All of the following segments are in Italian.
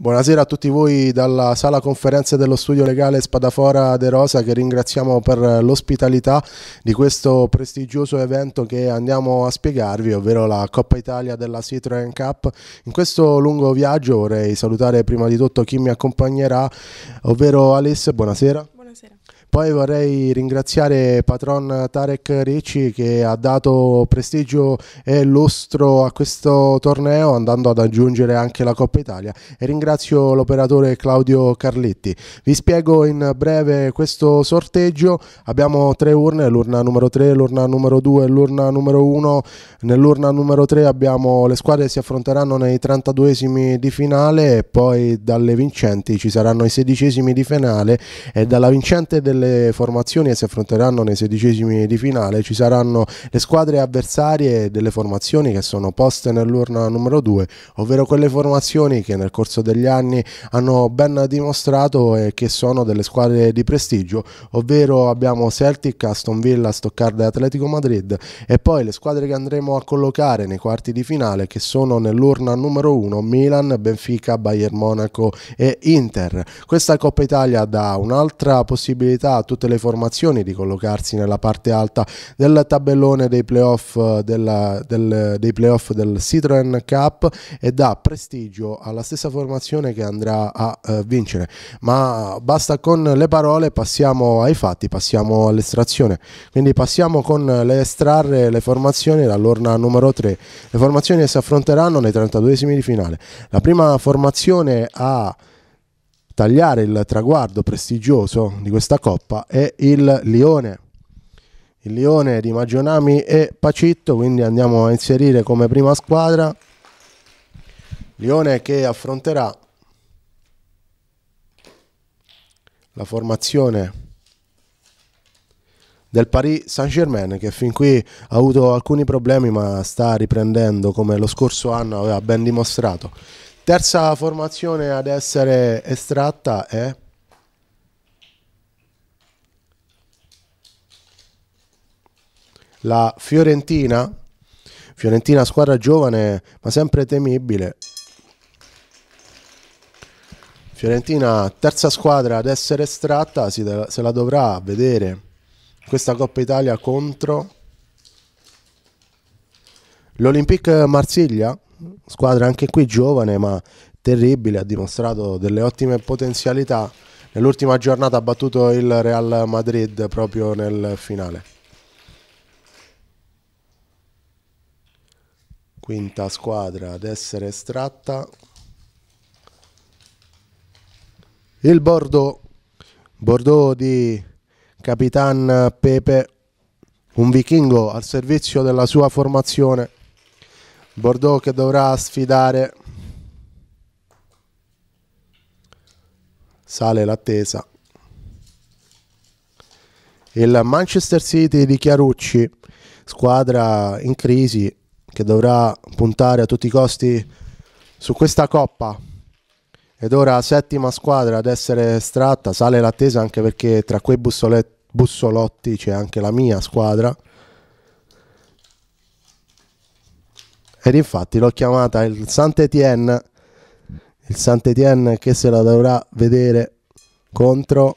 Buonasera a tutti voi dalla sala conferenze dello studio legale Spadafora De Rosa che ringraziamo per l'ospitalità di questo prestigioso evento che andiamo a spiegarvi, ovvero la Coppa Italia della Citroën Cup. In questo lungo viaggio vorrei salutare prima di tutto chi mi accompagnerà, ovvero Alessio, buonasera. Poi vorrei ringraziare patron Tarek Ricci che ha dato prestigio e lustro a questo torneo andando ad aggiungere anche la Coppa Italia e ringrazio l'operatore Claudio Carletti. Vi spiego in breve questo sorteggio, abbiamo tre urne, l'urna numero 3, l'urna numero 2 e l'urna numero 1. Nell'urna numero 3 abbiamo le squadre che si affronteranno nei 32esimi di finale e poi dalle vincenti ci saranno i sedicesimi di finale e dalla vincente delle delle formazioni che si affronteranno nei sedicesimi di finale ci saranno le squadre avversarie delle formazioni che sono poste nell'urna numero 2, ovvero quelle formazioni che nel corso degli anni hanno ben dimostrato e che sono delle squadre di prestigio, ovvero abbiamo Celtic, Aston Villa, Stoccarda e Atletico Madrid e poi le squadre che andremo a collocare nei quarti di finale che sono nell'urna numero 1 Milan, Benfica, Bayern Monaco e Inter. Questa Coppa Italia dà un'altra possibilità possibilità a tutte le formazioni di collocarsi nella parte alta del tabellone dei playoff, eh, della, del, dei playoff del Citroen Cup e dà prestigio alla stessa formazione che andrà a eh, vincere. Ma basta con le parole, passiamo ai fatti, passiamo all'estrazione. Quindi passiamo con le estrarre le formazioni dall'orna numero 3. Le formazioni si affronteranno nei 32 di finale. La prima formazione ha tagliare il traguardo prestigioso di questa coppa è il Lione. Il Lione di Magionami e Pacitto, quindi andiamo a inserire come prima squadra. Lione che affronterà la formazione del Paris Saint-Germain che fin qui ha avuto alcuni problemi ma sta riprendendo come lo scorso anno aveva ben dimostrato. Terza formazione ad essere estratta è... La Fiorentina, Fiorentina squadra giovane ma sempre temibile. Fiorentina terza squadra ad essere estratta, se la dovrà vedere questa Coppa Italia contro l'Olympique Marsiglia squadra anche qui giovane ma terribile, ha dimostrato delle ottime potenzialità. Nell'ultima giornata ha battuto il Real Madrid proprio nel finale. Quinta squadra ad essere estratta. Il Bordeaux, Bordeaux di Capitan Pepe, un vichingo al servizio della sua formazione Bordeaux che dovrà sfidare. Sale l'attesa. Il Manchester City di Chiarucci, squadra in crisi che dovrà puntare a tutti i costi su questa coppa. Ed ora settima squadra ad essere estratta, sale l'attesa anche perché tra quei bussolotti c'è anche la mia squadra. Ed infatti l'ho chiamata il saint Etienne, il saint Etienne che se la dovrà vedere contro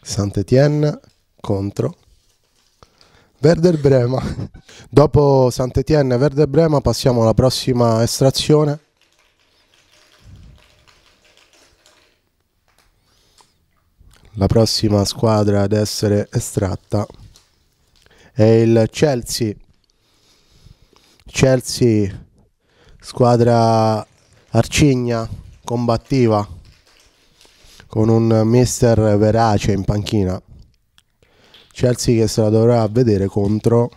saint Etienne contro Werder Brema. Dopo saint Etienne e Werder Brema passiamo alla prossima estrazione la prossima squadra ad essere estratta è il Chelsea. Chelsea, squadra arcigna, combattiva, con un mister verace in panchina. Chelsea che se la dovrà vedere contro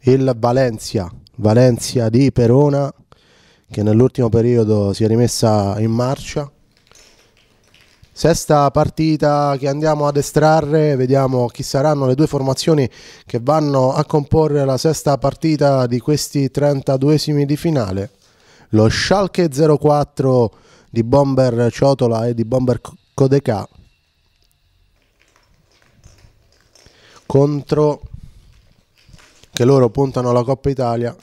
il Valencia, Valencia di Perona che nell'ultimo periodo si è rimessa in marcia Sesta partita che andiamo ad estrarre, vediamo chi saranno le due formazioni che vanno a comporre la sesta partita di questi 32esimi di finale. Lo Schalke 04 di Bomber Ciotola e di Bomber Codeca contro che loro puntano alla Coppa Italia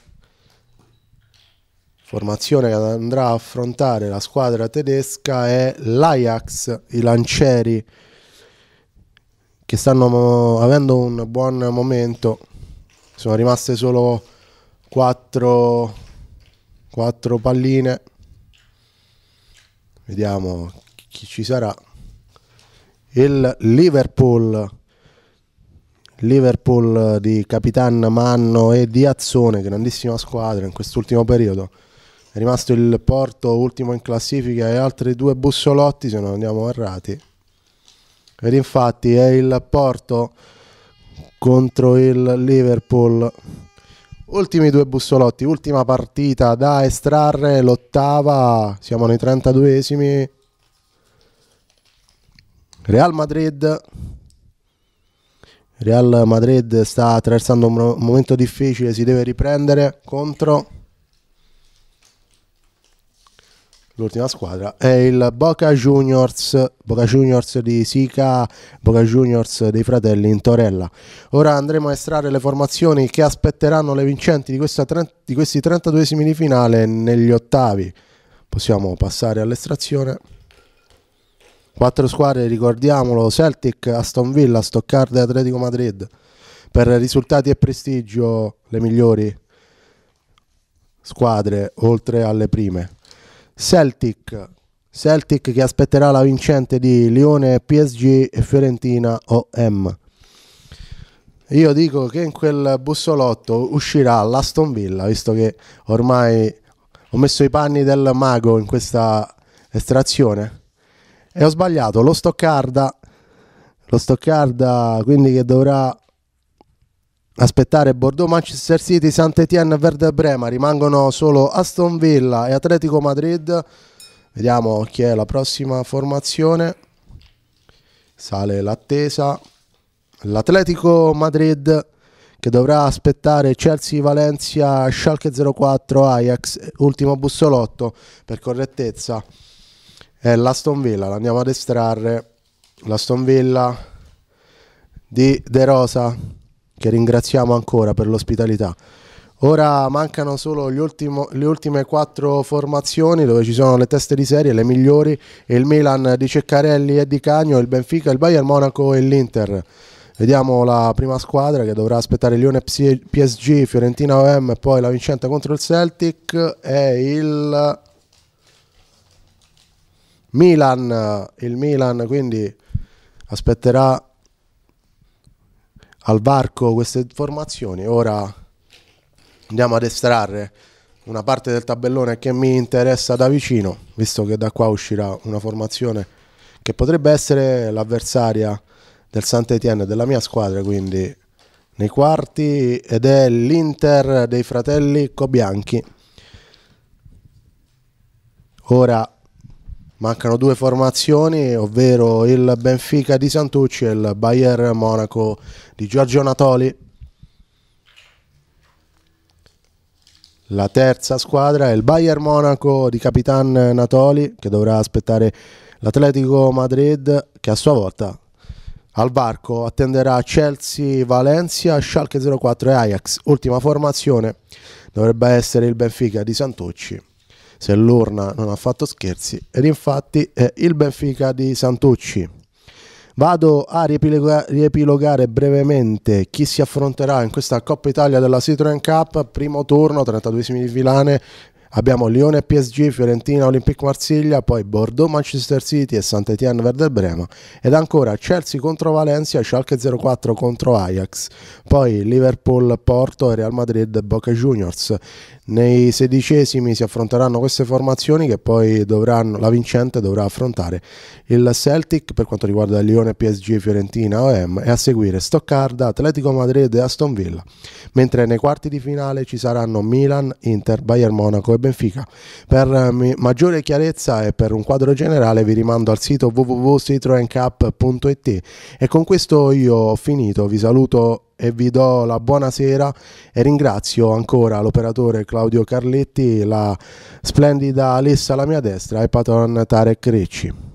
formazione che andrà a affrontare la squadra tedesca è l'Ajax, i lancieri che stanno avendo un buon momento, sono rimaste solo 4, 4 palline, vediamo chi ci sarà, il Liverpool. Liverpool di Capitan Manno e di Azzone, grandissima squadra in quest'ultimo periodo, è rimasto il Porto ultimo in classifica e altri due bussolotti se non andiamo errati. Ed infatti è il Porto contro il Liverpool. Ultimi due bussolotti, ultima partita da estrarre, l'ottava, siamo nei 32esimi. Real Madrid. Real Madrid sta attraversando un momento difficile, si deve riprendere contro l'ultima squadra è il Boca Juniors, Boca Juniors di Sica, Boca Juniors dei fratelli in Torella. Ora andremo a estrarre le formazioni che aspetteranno le vincenti di, questa, di questi 32esimi di finale negli ottavi. Possiamo passare all'estrazione. Quattro squadre, ricordiamolo, Celtic, Aston Villa, Stoccarda e Atletico Madrid. Per risultati e prestigio le migliori squadre oltre alle prime. Celtic. Celtic che aspetterà la vincente di Lione, PSG e Fiorentina OM. Io dico che in quel bussolotto uscirà l'Aston Villa, visto che ormai ho messo i panni del mago in questa estrazione e ho sbagliato lo Stoccarda, lo Stoccarda quindi che dovrà Aspettare Bordeaux, Manchester City, Saint-Etienne, Verde Brema, rimangono solo Aston Villa e Atletico Madrid. Vediamo chi è la prossima formazione. Sale l'attesa. L'Atletico Madrid che dovrà aspettare Chelsea, Valencia, Schalke 04, Ajax, ultimo bussolotto per correttezza. È l'Aston Villa, l'andiamo ad estrarre. L'Aston Villa di De Rosa che ringraziamo ancora per l'ospitalità. Ora mancano solo ultimo, le ultime quattro formazioni dove ci sono le teste di serie, le migliori, il Milan di Ceccarelli e di Cagno, il Benfica, il Bayern Monaco e l'Inter. Vediamo la prima squadra che dovrà aspettare Lione PSG, Fiorentina OM e poi la vincente contro il Celtic e il Milan. Il Milan quindi aspetterà al varco queste informazioni. Ora andiamo ad estrarre una parte del tabellone che mi interessa da vicino, visto che da qua uscirà una formazione che potrebbe essere l'avversaria del Sant'Etienne della mia squadra, quindi nei quarti ed è l'Inter dei fratelli Cobianchi. Ora Mancano due formazioni, ovvero il Benfica di Santucci e il Bayern Monaco di Giorgio Natoli. La terza squadra è il Bayern Monaco di Capitan Natoli che dovrà aspettare l'Atletico Madrid che a sua volta al varco attenderà Chelsea, Valencia, Schalke 04 e Ajax. Ultima formazione dovrebbe essere il Benfica di Santucci se l'Urna non ha fatto scherzi ed infatti è il Benfica di Santucci Vado a riepiloga- riepilogare brevemente chi si affronterà in questa Coppa Italia della Citroen Cup, primo turno, 32 di Filane, Abbiamo Lione PSG, Fiorentina, Olympique Marsiglia, poi Bordeaux, Manchester City e Saint-Étienne Verde Brema ed ancora Chelsea contro Valencia, Schalke 04 contro Ajax, poi Liverpool, Porto e Real Madrid Boca Juniors. Nei sedicesimi si affronteranno queste formazioni che poi dovranno, la vincente dovrà affrontare il Celtic per quanto riguarda Lione, PSG, Fiorentina, OM e a seguire Stoccarda, Atletico Madrid e Aston Villa. Mentre nei quarti di finale ci saranno Milan, Inter, Bayern Monaco e e Benfica. Per eh, maggiore chiarezza e per un quadro generale vi rimando al sito www.citroencup.it e con questo io ho finito, vi saluto e vi do la buonasera e ringrazio ancora l'operatore Claudio Carletti, la splendida Alessa alla mia destra e Patron Tarek Recci.